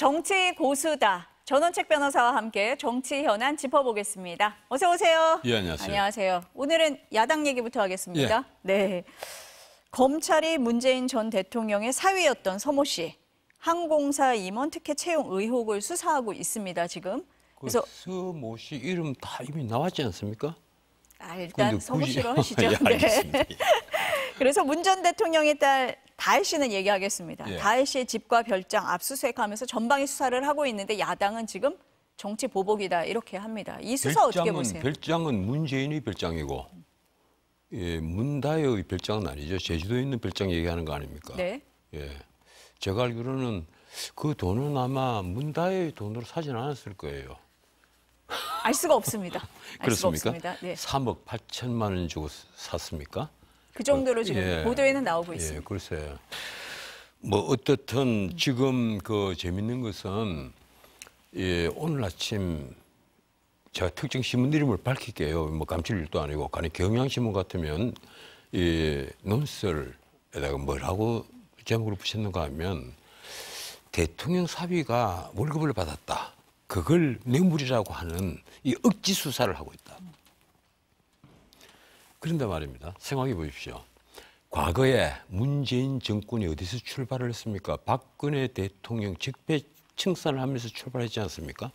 정치 고수다. 전원책 변호사와 함께 정치 현안 짚어보겠습니다. 어서 오세요. 예, 안녕하세요. 안녕하세요. 오늘은 야당 얘기부터 하겠습니다. 예. 네. 검찰이 문재인 전 대통령의 사위였던 서모 씨 항공사 임원 특혜 채용 의혹을 수사하고 있습니다. 지금. 그 그래서 서모 씨 이름 다 이미 나왔지 않습니까? 아, 일단 서모 씨로 예, 하시죠. 네. 예, 네. 그래서 문 전 대통령의 딸 다혜 씨는 얘기하겠습니다. 예. 다혜 씨의 집과 별장 압수수색하면서 전방위 수사를 하고 있는데 야당은 지금 정치 보복이다 이렇게 합니다. 이 수사 어떻게 보세요? 별장은 문재인의 별장이고 예, 문다혜의 별장은 아니죠. 제주도에 있는 별장 얘기하는 거 아닙니까? 네. 예. 제가 알기로는 그 돈은 아마 문다혜의 돈으로 사진 않았을 거예요. 알 수가 없습니다. 알 그렇습니까? 수가 없습니다. 네. 3억 8천만 원 주고 샀습니까? 그 정도로 지금 예, 보도에는 나오고 예, 있습니다. 예, 글쎄뭐 어떻든 지금 그 재밌는 것은 예, 오늘 아침 제가 특정 신문 이름을 밝힐게요. 뭐 감칠일도 아니고 간에 경향신문 같으면 이 논설에다가 뭐라고 제목을 붙였는가 하면 대통령 사비가 월급을 받았다. 그걸 뇌물이라고 하는 이 억지 수사를 하고 있다. 그런데 말입니다. 생각해 보십시오. 과거에 문재인 정권이 어디서 출발을 했습니까? 박근혜 대통령 직배 칭찬을 하면서 출발했지 않습니까?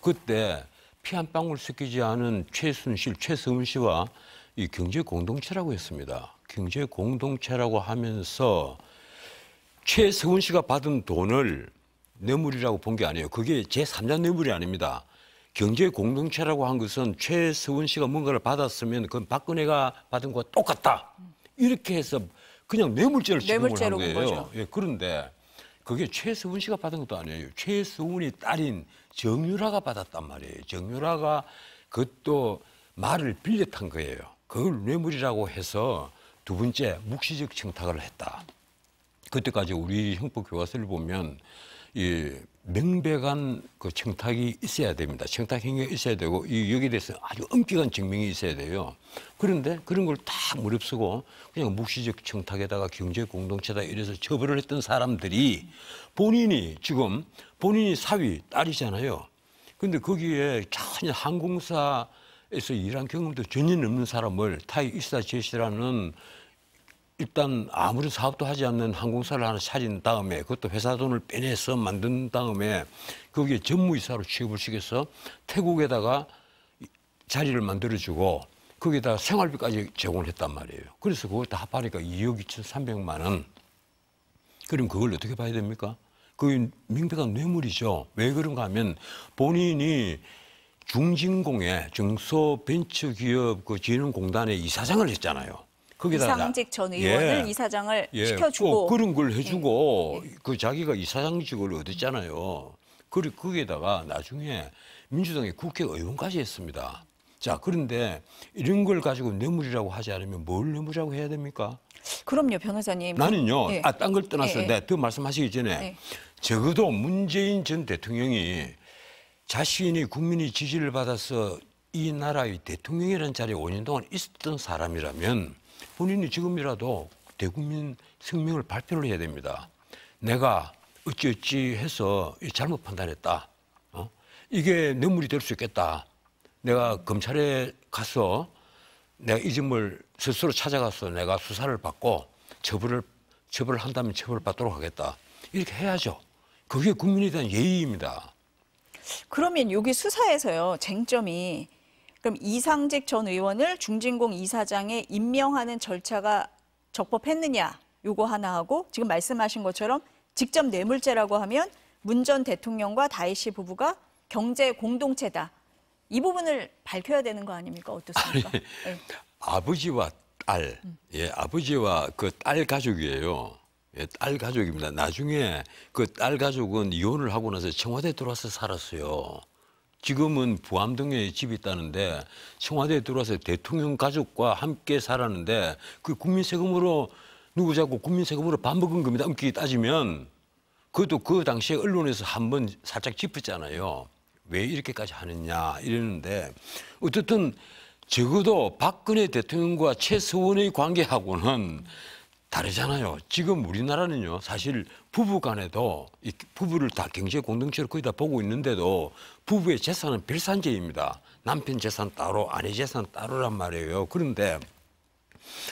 그때 피 한 방울 섞이지 않은 최순실, 최서은 씨와 이 경제 공동체라고 했습니다. 경제 공동체라고 하면서 최서은 씨가 받은 돈을 뇌물이라고 본 게 아니에요. 그게 제3자 뇌물이 아닙니다. 경제 공동체라고 한 것은 최서훈 씨가 뭔가를 받았으면 그건 박근혜가 받은 거와 똑같다. 이렇게 해서 그냥 뇌물죄를 적용을 한 거예요. 예, 그런데 그게 최서훈 씨가 받은 것도 아니에요. 최서훈이 딸인 정유라가 받았단 말이에요. 정유라가 그것도 말을 빌려 탄 거예요. 그걸 뇌물이라고 해서 두 번째 묵시적 청탁을 했다. 그때까지 우리 형법 교과서를 보면 이 예, 명백한 그 청탁이 있어야 됩니다. 청탁 행위가 있어야 되고 이 여기에 대해서 아주 엄격한 증명이 있어야 돼요. 그런데 그런 걸 다 무릅쓰고 그냥 묵시적 청탁에다가 경제 공동체다 이래서 처벌을 했던 사람들이 본인이 지금 본인이 사위 딸이잖아요. 근데 거기에 전혀 항공사에서 일한 경험도 전혀 없는 사람을 타이 이스타 제시라는 일단 아무리 사업도 하지 않는 항공사를 하나 차린 다음에 그것도 회사 돈을 빼내서 만든 다음에 거기에 전무이사로 취업을 시켜서 태국에다가 자리를 만들어주고 거기에다 생활비까지 제공을 했단 말이에요. 그래서 그걸 다 합하니까 2억 2,300만 원. 그럼 그걸 어떻게 봐야 됩니까? 그게 명백한 뇌물이죠. 왜 그런가 하면 본인이 중진공에 중소벤처기업 그 지능공단의 이사장을 했잖아요. 거기다 이상직 전 예. 의원을 예. 이사장을 예. 시켜주고 그런 걸 해주고 예. 그 자기가 이사장직을 얻었잖아요. 그리고 거기에다가 나중에 민주당의 국회의원까지 했습니다. 자 그런데 이런 걸 가지고 뇌물이라고 하지 않으면 뭘 뇌물이라고 해야 됩니까? 그럼요 변호사님. 나는요. 예. 아딴 걸 떠나서 예. 내가 네, 더 말씀하시기 전에 예. 적어도 문재인 전 대통령이 자신이 국민의 지지를 받아서 이 나라의 대통령이라는 자리에 5년 동안 있었던 사람이라면 본인이 지금이라도 대국민 성명을 발표를 해야 됩니다. 내가 어찌어찌 해서 잘못 판단했다. 어? 이게 뇌물이 될 수 있겠다. 내가 검찰에 가서 내가 이 점을 스스로 찾아가서 내가 수사를 받고 처벌을 처벌을 한다면 처벌을 받도록 하겠다. 이렇게 해야죠. 그게 국민에 대한 예의입니다. 그러면 여기 수사에서요 쟁점이 그럼 이상직 전 의원을 중진공 이사장에 임명하는 절차가 적법했느냐 요거 하나 하고 지금 말씀하신 것처럼 직접 뇌물죄라고 하면 문 전 대통령과 다이씨 부부가 경제 공동체다. 이 부분을 밝혀야 되는 거 아닙니까? 어떻습니까? 아니, 네. 아버지와 딸, 음. 예, 아버지와 그 딸 가족이에요. 예, 딸 가족입니다. 나중에 그 딸 가족은 이혼을 하고 나서 청와대 에 들어와서 살았어요. 지금은 부암동에 집이 있다는데 청와대에 들어와서 대통령 가족과 함께 살았는데 그 국민 세금으로 누구 자꾸 국민 세금으로 반복금겁니다 이렇게 따지면 그것도 그 당시에 언론에서 한 번 살짝 짚었잖아요. 왜 이렇게까지 하느냐 이랬는데 어쨌든 적어도 박근혜 대통령과 최서원의 관계하고는 다르잖아요. 지금 우리나라는요, 사실 부부 간에도 이 부부를 다 경제 공동체로 거의 다 보고 있는데도 부부의 재산은 별산제입니다. 남편 재산 따로, 아내 재산 따로란 말이에요. 그런데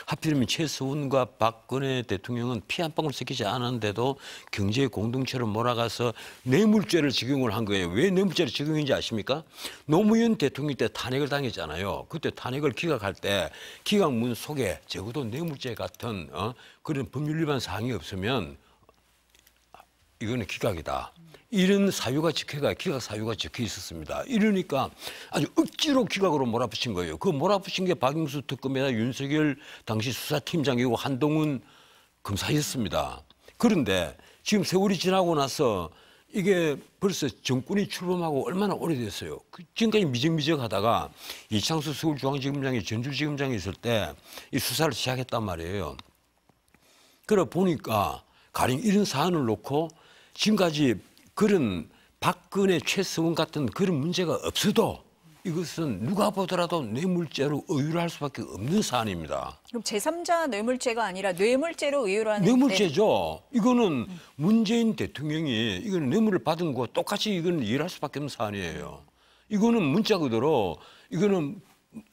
하필이면 최수훈과 박근혜 대통령은 피 한 방울 새기지 않았는데도 경제 공동체로 몰아가서 뇌물죄를 적용을 한 거예요. 왜 뇌물죄를 적용인지 아십니까? 노무현 대통령 때 탄핵을 당했잖아요. 그때 탄핵을 기각할 때 기각문 속에 적어도 뇌물죄 같은 어? 그런 법률 위반 사항이 없으면 이거는 기각이다. 이런 사유가 적혀가 기각 사유가 적혀 있었습니다. 이러니까 아주 억지로 기각으로 몰아붙인 거예요. 그 몰아붙인 게 박영수 특검이나 윤석열 당시 수사팀장이고 한동훈 검사였습니다. 그런데 지금 세월이 지나고 나서 이게 벌써 정권이 출범하고 얼마나 오래됐어요. 그 지금까지 미적미적하다가 이창수 서울중앙지검장이 전주지검장이 있을 때 이 수사를 시작했단 말이에요. 그래 보니까 가령 이런 사안을 놓고 지금까지 그런 박근혜 최승훈 같은 그런 문제가 없어도 이것은 누가 보더라도 뇌물죄로 의를할 수밖에 없는 사안입니다. 그럼 제3자 뇌물죄가 아니라 뇌물죄로 의율하는 뇌물죄죠. 네. 이거는 문재인 대통령이 이건 뇌물을 받은 거 똑같이 이건 일할 수밖에 없는 사안이에요. 이거는 문자 그대로 이거는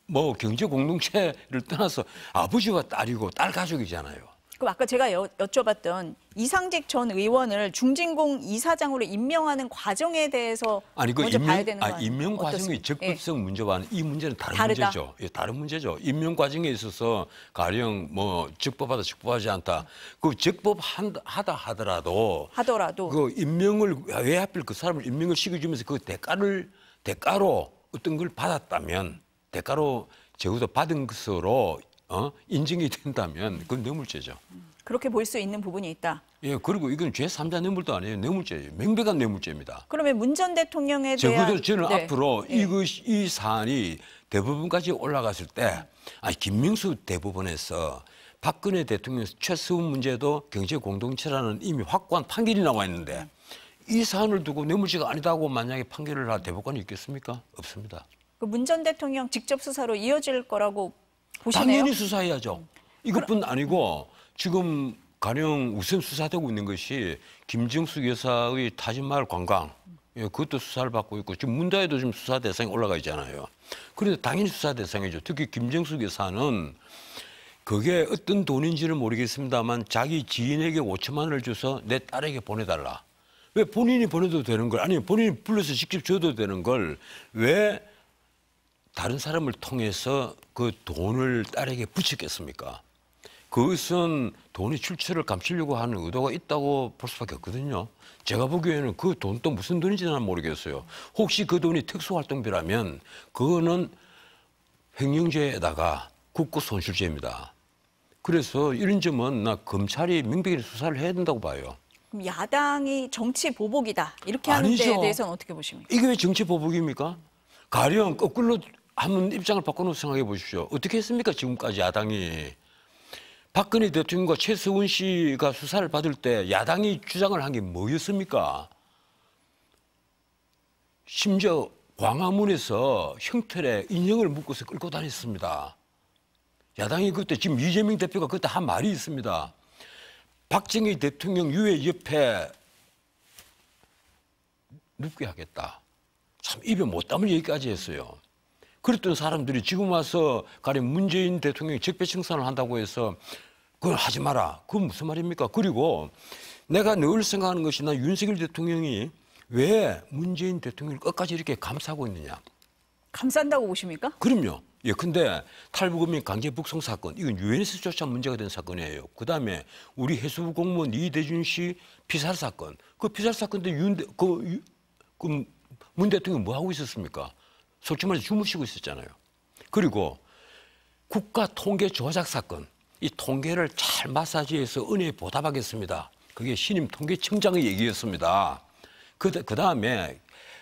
뭐 경제 공동체를 떠나서 아버지와 딸이고 딸 가족이잖아요. 그럼 아까 제가 여, 쭤봤던 이상직 전 의원을 중진공 이사장으로 임명하는 과정에 대해서 아니, 그 먼저 임명, 봐야 되는 거예요. 아, 임명 과정이 예. 적법성 예. 문제와는 이 문제는 다른 다르다. 문제죠. 예, 다른 문제죠. 임명 과정에 있어서 가령 뭐 적법하다 적법하지 않다. 그 적법하다 하더라도 하더라도 그 임명을 왜 하필 그 사람을 임명을 시켜주면서 그 대가를 대가로 어떤 걸 받았다면 대가로 적어도 받은 것으로 어? 인증이 된다면 그건 뇌물죄죠. 그렇게 볼 수 있는 부분이 있다. 예, 그리고 이건 제3자 뇌물도 아니에요. 뇌물죄예요. 명백한 뇌물죄입니다. 그러면 문 전 대통령에 대한 적 저는 네. 앞으로 네. 이것 이 사안이 대법원까지 올라갔을 때 아니 김명수 대법원에서 박근혜 대통령 최수훈 문제도 경제 공동체라는 이미 확고한 판결이 나와 있는데 이 사안을 두고 뇌물죄가 아니다고 만약에 판결을 할 대법관이 있겠습니까? 없습니다. 그문전 대통령 직접 수사로 이어질 거라고 보시네요. 당연히 수사해야죠. 이것뿐 아니고 지금 가령 우선 수사되고 있는 것이 김정숙 여사의 타진마을 관광 예, 그것도 수사를 받고 있고 지금 문다에도 지금 수사 대상이 올라가 있잖아요. 그래서 당연히 수사 대상이죠. 특히 김정숙 여사는 그게 어떤 돈인지를 모르겠습니다만 자기 지인에게 5천만 원을 줘서 내 딸에게 보내달라. 왜 본인이 보내도 되는 걸 아니 본인이 불러서 직접 줘도 되는 걸왜 다른 사람을 통해서 그 돈을 딸에게 붙였겠습니까? 그것은 돈의 출처를 감추려고 하는 의도가 있다고 볼 수밖에 없거든요. 제가 보기에는 그 돈도 무슨 돈인지 는 모르겠어요. 혹시 그 돈이 특수활동비라면 그거는 횡령죄에다가 국고손실죄입니다. 그래서 이런 점은 나 검찰이 명백히 수사를 해야 된다고 봐요. 그럼 야당이 정치 보복이다 이렇게 하는 아니죠. 데에 대해서는 어떻게 보십니까? 이게 왜 정치 보복입니까? 가령 거꾸로 한번 입장을 바꿔놓고 생각해 보십시오. 어떻게 했습니까? 지금까지 야당이. 박근혜 대통령과 최서훈 씨가 수사를 받을 때 야당이 주장을 한 게 뭐였습니까? 심지어 광화문에서 형틀에 인형을 묶어서 끌고 다녔습니다. 야당이 그때 지금 이재명 대표가 그때 한 말이 있습니다. 박정희 대통령 유해 옆에 눕게 하겠다. 참 입에 못 담을 얘기까지 했어요. 그랬던 사람들이 지금 와서 가령 문재인 대통령이 적폐 청산을 한다고 해서 그걸 하지 마라. 그건 무슨 말입니까? 그리고 내가 늘 생각하는 것이 나 윤석열 대통령이 왜 문재인 대통령을 끝까지 이렇게 감싸고 있느냐. 감싼다고 보십니까? 그럼요. 예, 근데 탈북민 강제 북송 사건, 이건 유엔에서조차 문제가 된 사건이에요. 그 다음에 우리 해수부 공무원 이대준 씨 피살 사건. 그 피살 사건도 윤, 그, 그, 문 대통령 뭐 하고 있었습니까? 솔직히 말해서 주무시고 있었잖아요. 그리고 국가 통계 조작 사건, 이 통계를 잘 마사지해서 은혜에 보답하겠습니다. 그게 신임 통계청장의 얘기였습니다. 그, 그 다음에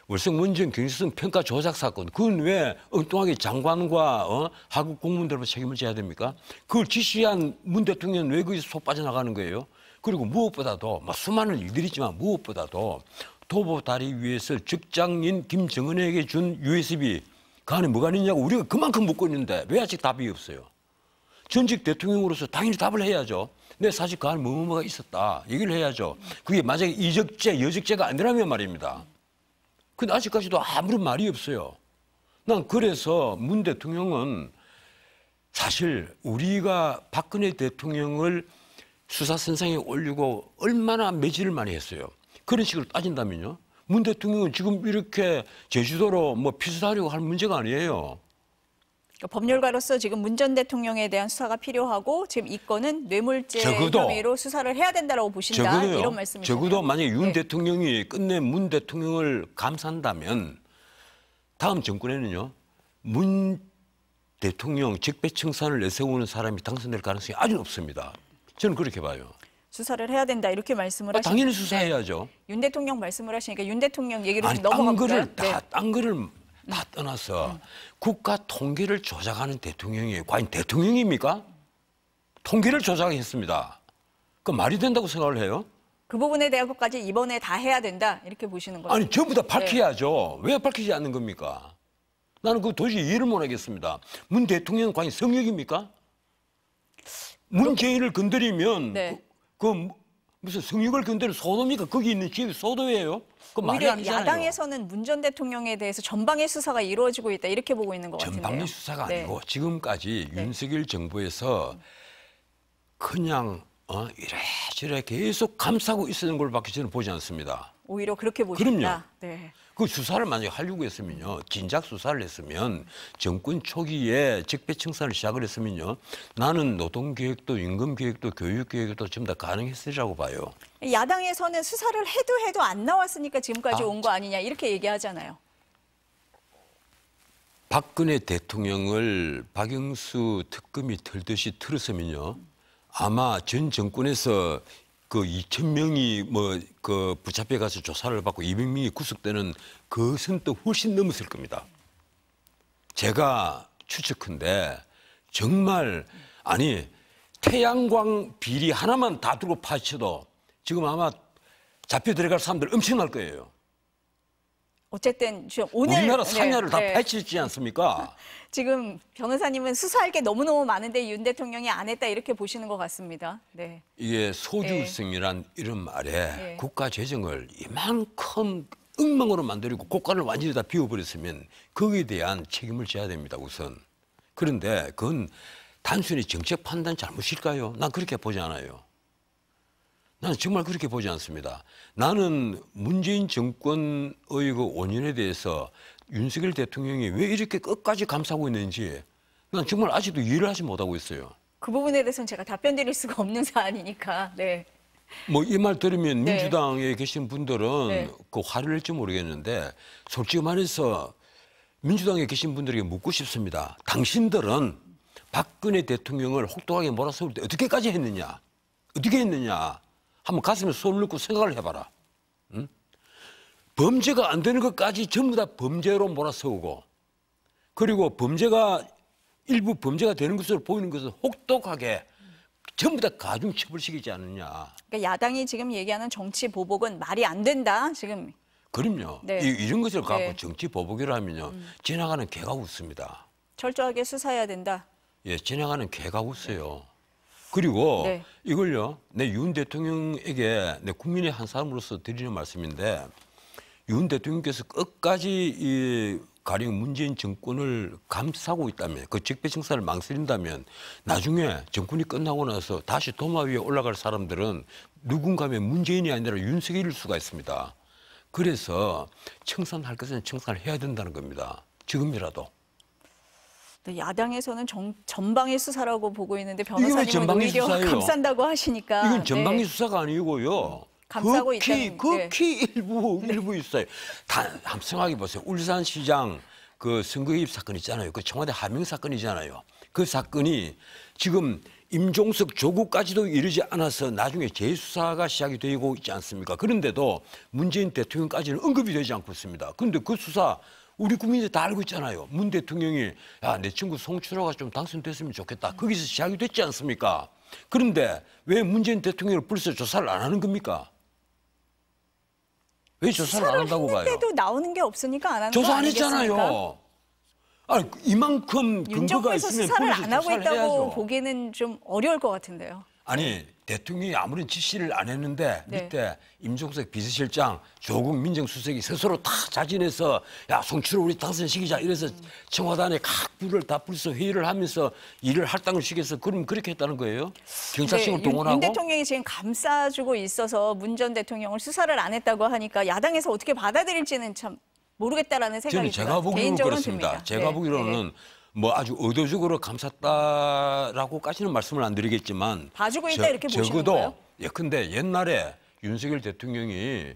월성 문재인 경제성 평가 조작 사건, 그건 왜 엉뚱하게 장관과 어? 하국 공무원들로 책임을 져야 됩니까? 그걸 지시한 문 대통령은 왜 거기서 속 빠져나가는 거예요? 그리고 무엇보다도 막 뭐 수많은 일들이 있지만 무엇보다도 도보 다리 위에서 직장인 김정은에게 준 USB 그 안에 뭐가 있냐고 우리가 그만큼 묻고 있는데 왜 아직 답이 없어요? 전직 대통령으로서 당연히 답을 해야죠. 내 사실 그 안에 뭐뭐가 있었다. 얘기를 해야죠. 그게 만약에 이적죄, 여적죄가 아니라면 말입니다. 근데 아직까지도 아무런 말이 없어요. 난 그래서 문 대통령은 사실 우리가 박근혜 대통령을 수사선상에 올리고 얼마나 매질을 많이 했어요. 그런 식으로 따진다면요. 문 대통령은 지금 이렇게 제주도로 뭐 피수하려고 할 문제가 아니에요. 그러니까 법률가로서 지금 문 전 대통령에 대한 수사가 필요하고 지금 이 건은 뇌물죄 적어도, 혐의로 수사를 해야 된다라고 보신다 적어도요. 이런 말씀이죠. 적어도 만약에 윤 네. 대통령이 끝내 문 대통령을 감싼다면 다음 정권에는요 문 대통령 직배청산을 내세우는 사람이 당선될 가능성이 아주 높습니다. 저는 그렇게 봐요. 수사를 해야 된다 이렇게 말씀을 아, 하시 당연히 수사해야죠. 윤 대통령 말씀을 하시니까 윤 대통령 얘기로 아니, 넘어가고요. 네. 땅글을 다 떠나서 음. 국가 통계를 조작하는 대통령이 과연 대통령입니까? 통계를 조작했습니다. 그 말이 된다고 생각을 해요? 그 부분에 대한 것까지 이번에 다 해야 된다 이렇게 보시는 거죠? 아니 전부 다 네. 밝혀야죠. 네. 왜 밝히지 않는 겁니까? 나는 그 도저히 이해를 못 하겠습니다. 문 대통령 과연 성역입니까? 문재인을 건드리면 네. 그그 무슨 성육을 견드는 소도입니까? 거기 있는 집이 소도예요? 그 말이 아니잖요 야당에서는 문 전 대통령에 대해서 전방위 수사가 이루어지고 있다 이렇게 보고 있는 것 같은데요. 전방위 수사가 네. 아니고 지금까지 네. 윤석열 정부에서 그냥 어, 이래저래 계속 감싸고 있었는 걸밖에 저는 보지 않습니다. 오히려 그렇게 보신다. 그럼요. 네. 그 수사를 만약에 하려고 했으면요. 진작 수사를 했으면 정권 초기에 직배청산을 시작을 했으면요. 나는 노동계획도 임금계획도 교육계획도 전부 다 가능했으리라고 봐요. 야당에서는 수사를 해도 해도 안 나왔으니까 지금까지 아, 온거 아니냐 이렇게 얘기하잖아요. 박근혜 대통령을 박영수 특검이 틀듯이 틀었으면요. 아마 전 정권에서 그 2천 명이 뭐 그 붙잡혀 가서 조사를 받고 200명이 구속되는 그 선도 훨씬 넘었을 겁니다. 제가 추측한데 정말 아니 태양광 비리 하나만 다 두고 파헤쳐도 지금 아마 잡혀 들어갈 사람들 엄청날 거예요. 어쨌든 오늘 우리나라 사냐를 네, 다 네. 패치지 않습니까? 지금 변호사님은 수사할 게 너무너무 많은데 윤 대통령이 안 했다 이렇게 보시는 것 같습니다. 네. 이게 소주승이란 네. 이런 말에 네. 국가 재정을 이만큼 엉망으로 만들고 국가를 완전히 다 비워버렸으면 거기에 대한 책임을 져야 됩니다 우선. 그런데 그건 단순히 정책 판단 잘못일까요? 난 그렇게 보지 않아요. 나는 정말 그렇게 보지 않습니다. 나는 문재인 정권의 그 원인에 대해서 윤석열 대통령이 왜 이렇게 끝까지 감싸고 있는지 난 정말 아직도 이해를 하지 못하고 있어요. 그 부분에 대해서는 제가 답변 드릴 수가 없는 사안이니까. 네. 뭐 이 말 들으면 네. 민주당에 계신 분들은 네. 그 화를 낼지 모르겠는데 솔직히 말해서 민주당에 계신 분들에게 묻고 싶습니다. 당신들은 박근혜 대통령을 혹독하게 몰아세때 어떻게까지 했느냐? 어떻게 했느냐? 한번 가슴에 손을 넣고 생각을 해봐라. 응? 범죄가 안 되는 것까지 전부 다 범죄로 몰아세우고 그리고 범죄가 일부 범죄가 되는 것으로 보이는 것은 혹독하게 전부 다 가중처벌식이지 않느냐. 그러니까 야당이 지금 얘기하는 정치 보복은 말이 안 된다. 지금. 그럼요. 네. 이, 런 것을 갖고 네. 정치 보복이라 하면요. 음. 지나가는 개가 웃습니다. 철저하게 수사해야 된다. 예, 지나가는 개가 웃어요. 네. 그리고 네. 이걸요, 내 윤 대통령에게 내 국민의 한 사람으로서 드리는 말씀인데 윤 대통령께서 끝까지 이 가령 문재인 정권을 감싸고 있다면 그 적폐청산을 망설인다면 나중에 정권이 끝나고 나서 다시 도마 위에 올라갈 사람들은 누군가면 문재인이 아니라 윤석열일 수가 있습니다. 그래서 청산할 것은 청산을 해야 된다는 겁니다. 지금이라도. 야당에서는 정, 전방위 수사라고 보고 있는데 변호사님은 오히려 수사예요? 감싼다고 하시니까 이건 전방위 네. 수사가 아니고요. 감싸고 극히, 있다는 네. 극히 일부 일부 네. 수사요단 한번 생각해 보세요. 울산시장 그 선거 입 사건 있잖아요. 그 청와대 하명 사건이잖아요. 그 사건이 지금 임종석 조국까지도 이르지 않아서 나중에 재수사가 시작이 되고 있지 않습니까? 그런데도 문재인 대통령까지는 언급이 되지 않고 있습니다. 그런데 그 수사 우리 국민들이 다 알고 있잖아요. 문 대통령이 야, 내 친구 송춘호가 좀 당선됐으면 좋겠다. 거기서 시작이 됐지 않습니까? 그런데 왜 문재인 대통령을 벌써 조사를 안 하는 겁니까? 왜 조사를 안 한다고 봐요? 때도 나오는 게 없으니까 안 하는 조사 안 했잖아요. 아니 이만큼 근거가 있으면 수사를 안 하고 있다고 해야죠. 보기는 좀 어려울 것 같은데요. 아니 네. 대통령이 아무런 지시를 안 했는데 네. 밑에 임종석 비서실장, 조국 민정수석이 스스로 다 자진해서 야 송출을 우리 당선 시키자 이래서 음. 청와단에 각 부를 다 불러서 회의를 하면서 일을 할당을 시켜서 그럼 그렇게 했다는 거예요? 경찰청을 네, 동원하고? 윤, 대통령이 지금 감싸주고 있어서 문 전 대통령을 수사를 안 했다고 하니까 야당에서 어떻게 받아들일지는 참 모르겠다라는 생각이 저는 제가 보기로는 그렇습 듭니다. 제가 네, 네, 네. 보기로는 네. 뭐 아주 의도적으로 감쌌다라고까지는 말씀을 안 드리겠지만 봐주고 있다 저, 이렇게 보시는 적어도 거예요? 예컨대 옛날에 윤석열 대통령이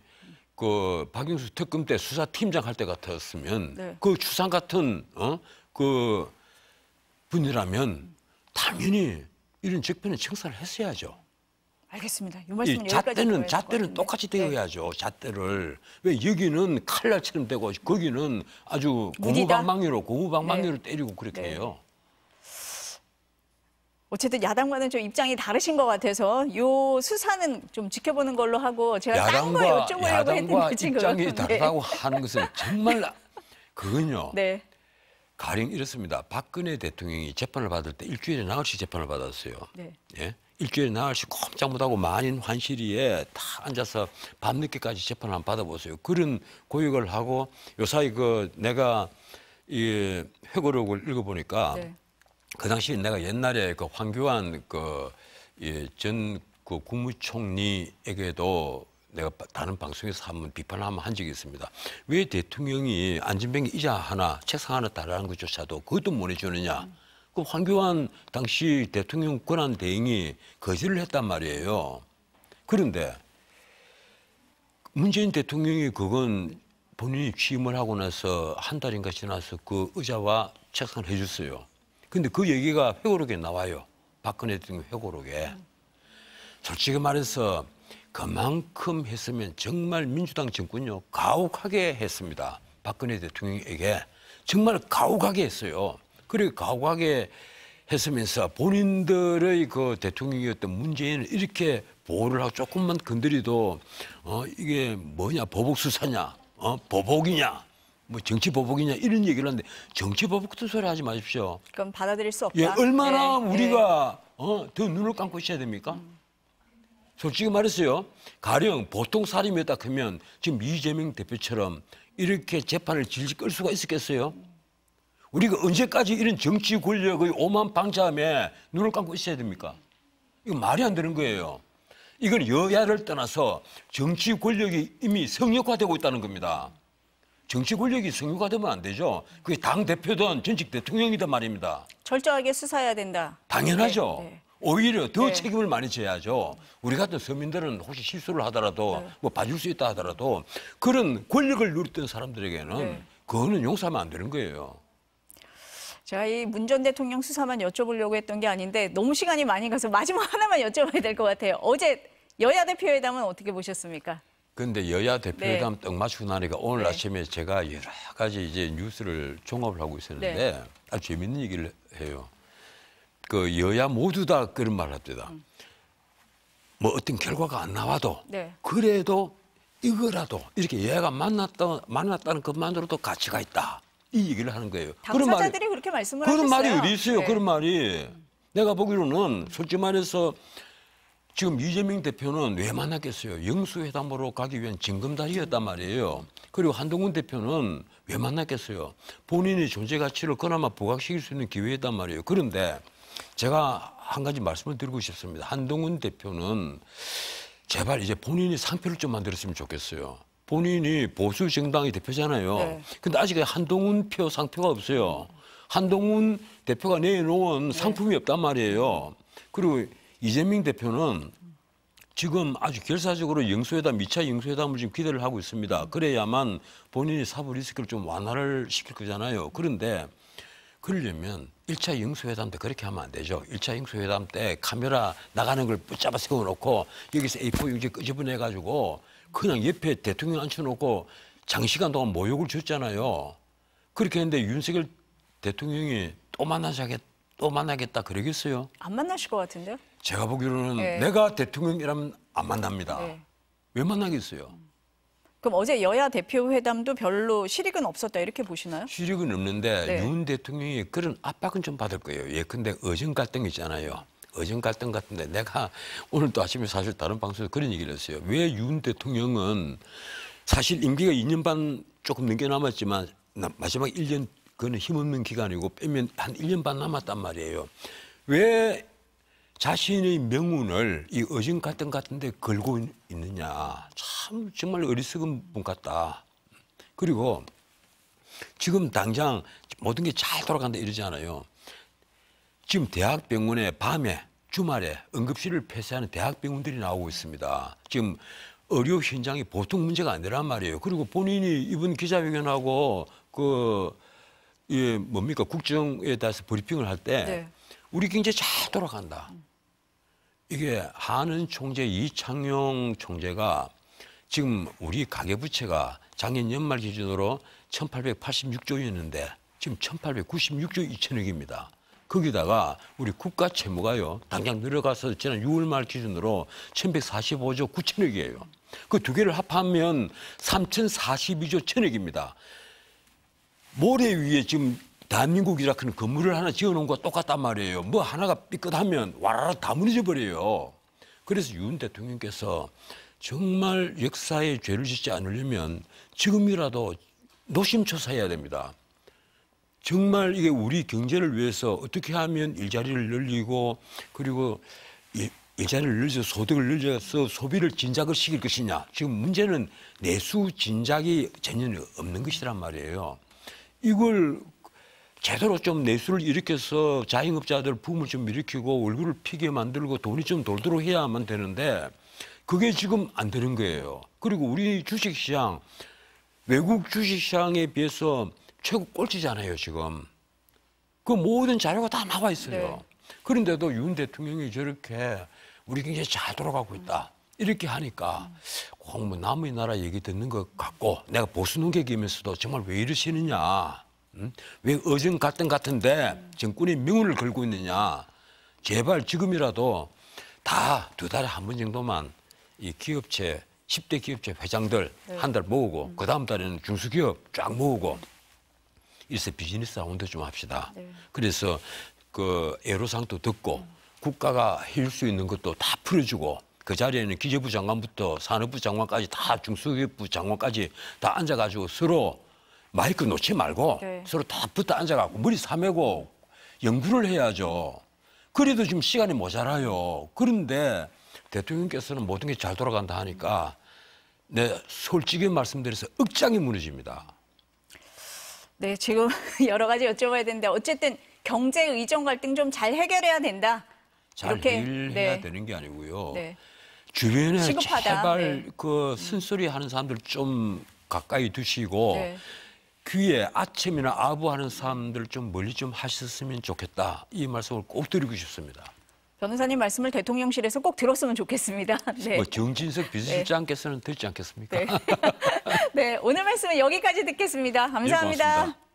그 박영수 특검 때 수사팀장 할 때 같았으면 네. 그 추상 같은 어 그 분이라면 당연히 이런 적폐는 청산을 했어야죠. 알겠습니다. 이 말씀 잣대는 잣대는 똑같이 되어야죠. 네. 잣대를 왜 여기는 칼날처럼 되고 거기는 아주 고무방망이로 고무방망이로 네. 때리고 그렇게 네. 해요. 어쨌든 야당과는 좀 입장이 다르신 것 같아서 요 수사는 좀 지켜보는 걸로 하고 제가 야당과, 딴거 여쭤 야당과 했는데 입장이 다르다고 하는 것은 정말 그건요. 네. 가령 이렇습니다. 박근혜 대통령이 재판을 받을 때 일주일에 나흘씩 재판을 받았어요. 네. 예? 일주일에 나흘씩 꼼짝 못하고 만인 환실위에 다 앉아서 밤늦게까지 재판을 한번 받아보세요. 그런 고역을 하고 요 사이 그 내가 이 회고록을 읽어보니까 네. 그 당시 내가 옛날에 그 황교안 그전그 그 국무총리에게도 내가 다른 방송에서 한번 비판을 한번 한 적이 있습니다. 왜 대통령이 안진병이 이자 하나, 책상 하나 달라는 것조차도 그것도 못 해주느냐. 음. 그 황교안 당시 대통령 권한 대행이 거절을 했단 말이에요. 그런데 문재인 대통령이 그건 본인이 취임을 하고 나서 한 달인가 지나서 그 의자와 책상을 해줬어요. 근데 그 얘기가 회고록에 나와요. 박근혜 대통령 회고록에. 솔직히 말해서 그만큼 했으면 정말 민주당 정권요 가혹하게 했습니다. 박근혜 대통령에게 정말 가혹하게 했어요. 그리고 과혹하게 했으면서 본인들의 그 대통령이었던 문재인을 이렇게 보호를 하고 조금만 건드리도 어 이게 뭐냐 보복 수사냐 어 보복이냐 뭐 정치 보복이냐 이런 얘기를 하는데 정치 보복 같은 소리 하지 마십시오. 그럼 받아들일 수 예, 없다. 예, 얼마나 네, 네. 우리가 네. 어, 어더 눈을 감고 있어야 됩니까? 음. 솔직히 말해서요. 가령 보통 사람이었다 하면 지금 이재명 대표처럼 이렇게 재판을 질질 끌 수가 있었겠어요? 우리가 언제까지 이런 정치 권력의 오만 방자함에 눈을 감고 있어야 됩니까? 이거 말이 안 되는 거예요. 이건 여야를 떠나서 정치 권력이 이미 성역화되고 있다는 겁니다. 정치 권력이 성역화되면 안 되죠. 그게 당 대표든 전직 대통령이든 말입니다. 철저하게 수사해야 된다. 당연하죠. 네, 네. 오히려 더 네. 책임을 많이 져야죠. 우리 같은 서민들은 혹시 실수를 하더라도 네. 뭐 봐줄 수 있다 하더라도 그런 권력을 누렸던 사람들에게는 네. 그거는 용서하면 안 되는 거예요. 제가 이 문 전 대통령 수사만 여쭤보려고 했던 게 아닌데 너무 시간이 많이 가서 마지막 하나만 여쭤봐야 될 것 같아요. 어제 여야 대표회담은 어떻게 보셨습니까? 근데 여야 대표회담 네. 떡 맞추고 나니까 오늘 네. 아침에 제가 여러 가지 이제 뉴스를 종합을 하고 있었는데 네. 아주 재밌는 얘기를 해요. 그 여야 모두 다 그런 말을 합니다. 음. 뭐 어떤 결과가 안 나와도 네. 그래도 이거라도 이렇게 여야가 만났다 만났다는 것만으로도 가치가 있다. 이 얘기를 하는 거예요. 당사자들이 말이, 그렇게 말씀을 그런 하셨어요. 그런 말이 어디 있어요. 네. 그런 말이. 내가 보기로는 솔직히 말해서 지금 이재명 대표는 왜 만났겠어요? 영수회담으로 가기 위한 징검다리였단 말이에요. 그리고 한동훈 대표는 왜 만났겠어요? 본인의 존재 가치를 그나마 부각시킬 수 있는 기회였단 말이에요. 그런데 제가 한 가지 말씀을 드리고 싶습니다. 한동훈 대표는 제발 이제 본인이 상표를 좀 만들었으면 좋겠어요. 본인이 보수 정당의 대표잖아요. 네. 근데 아직 한동훈 표 상표가 없어요. 한동훈 대표가 내놓은 네. 상품이 없단 말이에요. 그리고 이재명 대표는 지금 아주 결사적으로 영수회담, 2차 영수회담을 지금 기대를 하고 있습니다. 그래야만 본인이 사법 리스크를 좀 완화를 시킬 거잖아요. 그런데 그러려면 1차 영수회담 때 그렇게 하면 안 되죠. 1차 영수회담 때 카메라 나가는 걸 붙잡아 세워놓고 여기서 A4 용지 끄집어내가지고 그냥 옆에 대통령 앉혀놓고 장시간 동안 모욕을 줬잖아요. 그렇게 했는데 윤석열 대통령이 또 만나자겠, 또 만나겠다 그러겠어요? 안 만나실 것 같은데요? 제가 보기로는 네. 내가 대통령이라면 안 만납니다. 네. 왜 만나겠어요? 음. 그럼 어제 여야 대표 회담도 별로 실익은 없었다 이렇게 보시나요? 실익은 없는데 네. 윤 대통령이 그런 압박은 좀 받을 거예요. 예컨대 의정 갈등 있잖아요. 의정 갈등 같은데 내가 오늘도 아침에 사실 다른 방송에서 그런 얘기를 했어요. 왜 윤 대통령은 사실 임기가 2년 반 조금 넘게 남았지만 마지막 1년 그거는 힘없는 기간이고 빼면 한 1년 반 남았단 말이에요. 왜 자신의 명운을 이 어진 갈등 같은데 걸고 있느냐. 참 정말 어리석은 분 같다. 그리고 지금 당장 모든 게 잘 돌아간다 이러잖아요. 지금 대학병원에 밤에 주말에 응급실을 폐쇄하는 대학병원들이 나오고 있습니다. 지금 의료 현장이 보통 문제가 아니란 말이에요. 그리고 본인이 이번 기자회견하고 그, 예, 뭡니까, 국정에 대해서 브리핑을 할때 네. 우리 경제 잘 돌아간다. 이게 한은 총재 이창용 총재가 지금 우리 가계부채가 작년 연말 기준으로 1886조였는데 지금 1896조 2천억입니다. 거기다가 우리 국가 채무가요 당장 늘어가서 지난 6월 말 기준으로 1,145조 9천억이에요. 그 두 개를 합하면 3,042조 천억입니다. 모래 위에 지금 대한민국이라 큰 건물을 하나 지어놓은 거와 똑같단 말이에요. 뭐 하나가 삐끗하면 와라라 다 무너져 버려요. 그래서 윤 대통령께서 정말 역사에 죄를 짓지 않으려면 지금이라도 노심초사해야 됩니다. 정말 이게 우리 경제를 위해서 어떻게 하면 일자리를 늘리고 그리고 예, 일자리를 늘려서 소득을 늘려서 소비를 진작을 시킬 것이냐. 지금 문제는 내수 진작이 전혀 없는 것이란 말이에요. 이걸 제대로 좀 내수를 일으켜서 자영업자들 붐을 좀 일으키고 얼굴을 피게 만들고 돈이 좀 돌도록 해야만 되는데 그게 지금 안 되는 거예요. 그리고 우리 주식시장, 외국 주식시장에 비해서 최고 꼴찌잖아요, 지금. 그 모든 자료가 다 나와 있어요. 네. 그런데도 윤 대통령이 저렇게 우리 굉장히 잘 돌아가고 있다. 이렇게 하니까 공무 음. 남의 나라 얘기 듣는 것 같고 내가 보수 농객이면서도 정말 왜 이러시느냐. 음? 왜 어정 같은 같은데 정권이 명운을 걸고 있느냐. 제발 지금이라도 다 두 달에 한 번 정도만 이 기업체 십대 기업체 회장들 네. 한달 모으고 그 다음 달에는 중소기업 쫙 모으고 일세 비즈니스 라운드 좀 합시다. 네. 그래서 그 애로사항도 듣고 음. 국가가 해줄 수 있는 것도 다 풀어주고 그 자리에는 기재부 장관부터 산업부 장관까지 다 중소기업부 장관까지 다 앉아가지고 서로 마이크 놓지 말고 네. 서로 다 붙어 앉아가고 머리 사매고 연구를 해야죠. 그래도 지금 시간이 모자라요. 그런데 대통령께서는 모든 게 잘 돌아간다 하니까 네, 솔직히 말씀드려서 억장이 무너집니다. 네, 지금 여러 가지 여쭤봐야 되는데 어쨌든 경제 의정 갈등 좀 잘 해결해야 된다. 잘 이렇게 해야 네. 되는 게 아니고요. 네. 주변에 시급하다. 제발 네. 그 음. 쓴소리 하는 사람들 좀 가까이 두시고 네. 귀에 아침이나 아부하는 사람들 좀 멀리 좀 하셨으면 좋겠다. 이 말씀을 꼭 드리고 싶습니다. 변호사님 말씀을 대통령실에서 꼭 들었으면 좋겠습니다. 네. 뭐 정진석 비서실장께서는 네. 듣지 않겠습니까? 네. 네. 오늘 말씀은 여기까지 듣겠습니다 감사합니다. 네,